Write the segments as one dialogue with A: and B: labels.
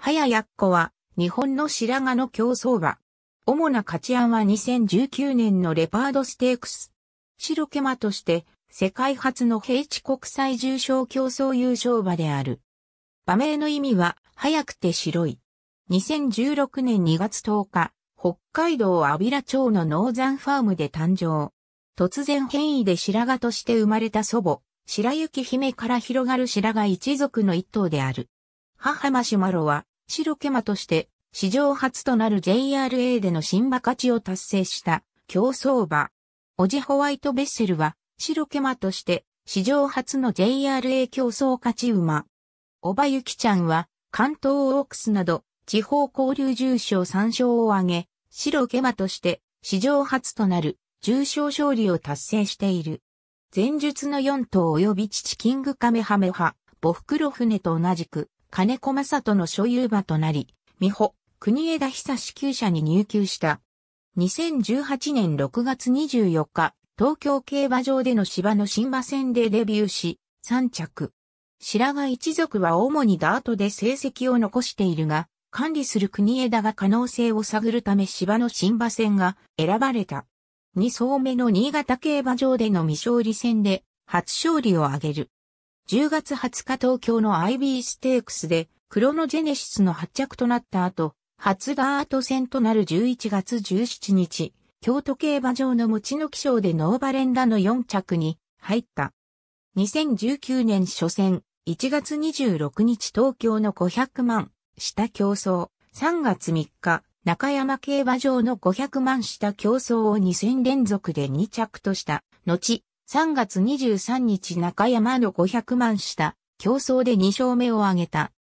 A: はややっこは、日本の白髪の競争馬。主な勝ち案は2019年のレパードステークス。白毛馬として、世界初の平地国際重賞競争優勝馬である。馬名の意味は、早くて白い。2016年2月10日、北海道阿平町のノーザンファームで誕生。突然変異で白髪として生まれた祖母、白雪姫から広がる白髪一族の一頭である。母マシュマロは、白ケマとして、史上初となる JRA での新馬勝ちを達成した競争馬。オジホワイトベッセルは、白ケマとして、史上初の JRA 競争勝ち馬。おばゆきちゃんは、関東オークスなど、地方交流重賞3勝を挙げ、白ケマとして、史上初となる重賞勝利を達成している。前述の4頭及び父キングカメハメハ、ボフクロ船と同じく、金子正人の所有馬となり、美穂、国枝久志厩舎に入厩した。2018年6月24日、東京競馬場での芝の新馬戦でデビューし、3着。白髪一族は主にダートで成績を残しているが、管理する国枝が可能性を探るため芝の新馬戦が選ばれた。2層目の新潟競馬場での未勝利戦で初勝利を挙げる。10月20日東京の IB ステークスで、クロノジェネシスの発着となった後、初ダート戦となる11月17日、京都競馬場の餅の気象でノーバレンダの4着に入った。2019年初戦、1月26日東京の500万、下競争、3月3日、中山競馬場の500万下競争を2戦連続で2着とした、後、3月23日中山の500万下、競争で2勝目を挙げた。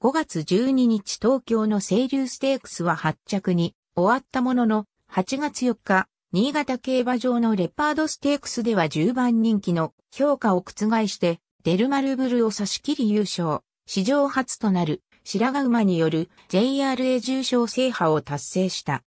A: 5月12日東京の清流ステークスは8着に終わったものの、8月4日、新潟競馬場のレパードステークスでは10番人気の評価を覆して、デルマルブルを差し切り優勝、史上初となる白髪馬による JRA 重賞制覇を達成した。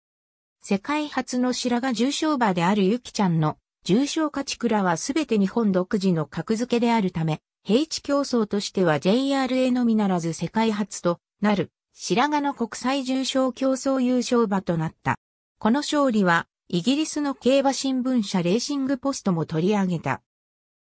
A: 世界初の白髪重賞馬であるゆきちゃんの重症化地区らはすべて日本独自の格付けであるため、平地競争としては JRA のみならず世界初となる白髪の国際重症競争優勝馬となった。この勝利は、イギリスの競馬新聞社レーシングポストも取り上げた。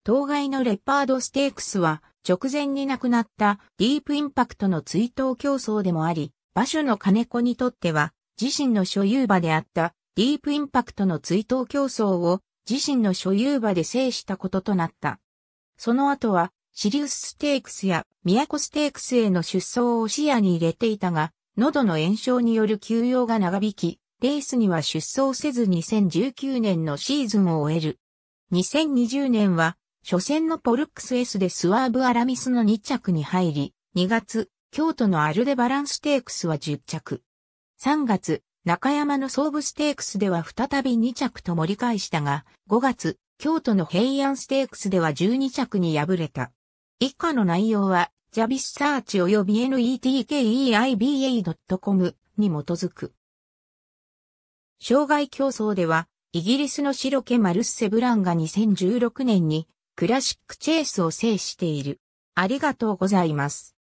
A: 当該のレッパードステークスは、直前に亡くなったディープインパクトの追悼競争でもあり、馬主の金子にとっては、自身の所有馬であったディープインパクトの追悼競争を自身の所有馬で制したこととなった。その後は、シリウスステークスや都ステークスへの出走を視野に入れていたが、喉の炎症による休養が長引き、レースには出走せず2019年のシーズンを終える。2020年は、初戦のポルックス S でスワーブ・アラミスの2着に入り、2月、京都のアルデバランステークスは10着。3月、中山の総武ステークスでは再び2着と盛り返したが、5月、京都の平安ステークスでは12着に敗れた。以下の内容は、ジャビスサーチ及び netkeiba.com に基づく。障害競争では、イギリスの白毛マルッセ・ブランが2016年にクラシックチェイスを制している。ありがとうございます。